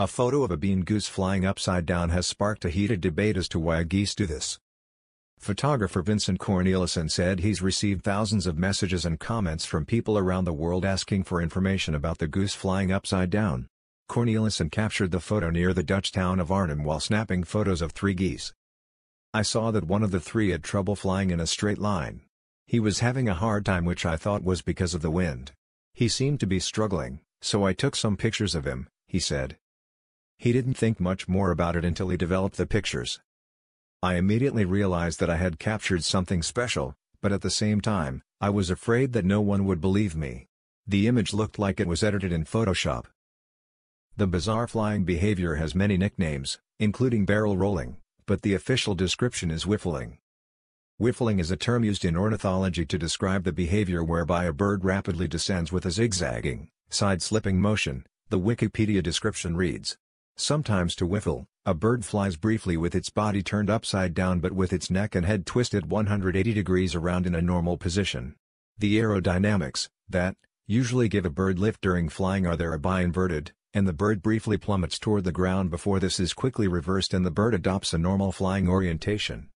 A photo of a bean goose flying upside down has sparked a heated debate as to why geese do this. Photographer Vincent Cornelison said he's received thousands of messages and comments from people around the world asking for information about the goose flying upside down. Cornelison captured the photo near the Dutch town of Arnhem while snapping photos of three geese. I saw that one of the three had trouble flying in a straight line. He was having a hard time which I thought was because of the wind. He seemed to be struggling, so I took some pictures of him, he said. He didn't think much more about it until he developed the pictures. I immediately realized that I had captured something special, but at the same time, I was afraid that no one would believe me. The image looked like it was edited in Photoshop. The bizarre flying behavior has many nicknames, including barrel rolling, but the official description is whiffling. Whiffling is a term used in ornithology to describe the behavior whereby a bird rapidly descends with a zigzagging, side-slipping motion, the Wikipedia description reads. Sometimes to whiffle, a bird flies briefly with its body turned upside down but with its neck and head twisted 180 degrees around in a normal position. The aerodynamics, that, usually give a bird lift during flying are thereby inverted, and the bird briefly plummets toward the ground before this is quickly reversed and the bird adopts a normal flying orientation.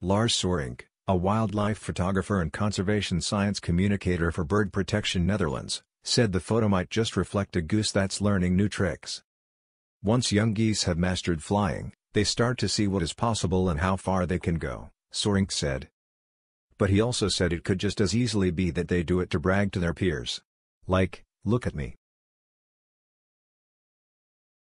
Lars Sorenk, a wildlife photographer and conservation science communicator for Bird Protection Netherlands, said the photo might just reflect a goose that's learning new tricks. Once young geese have mastered flying, they start to see what is possible and how far they can go, Sorink said. But he also said it could just as easily be that they do it to brag to their peers. Like, look at me.